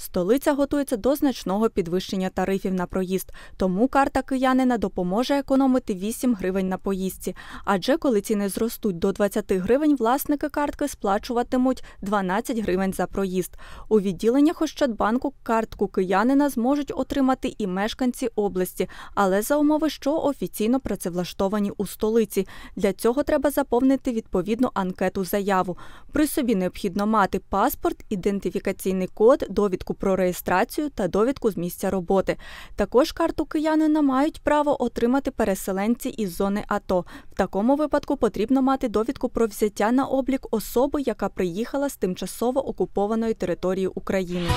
Столиця готується до значного підвищення тарифів на проїзд, тому карта киянина допоможе економити 8 гривень на поїздці. Адже коли ціни зростуть до 20 гривень, власники картки сплачуватимуть 12 гривень за проїзд. У відділеннях Ощадбанку картку киянина зможуть отримати і мешканці області, але за умови, що офіційно працевлаштовані у столиці. Для цього треба заповнити відповідну анкету заяву. При собі необхідно мати паспорт, ідентифікаційний код, довідку довідку про реєстрацію та довідку з місця роботи. Також карту киянина мають право отримати переселенці із зони АТО. В такому випадку потрібно мати довідку про взяття на облік особи, яка приїхала з тимчасово окупованої території України.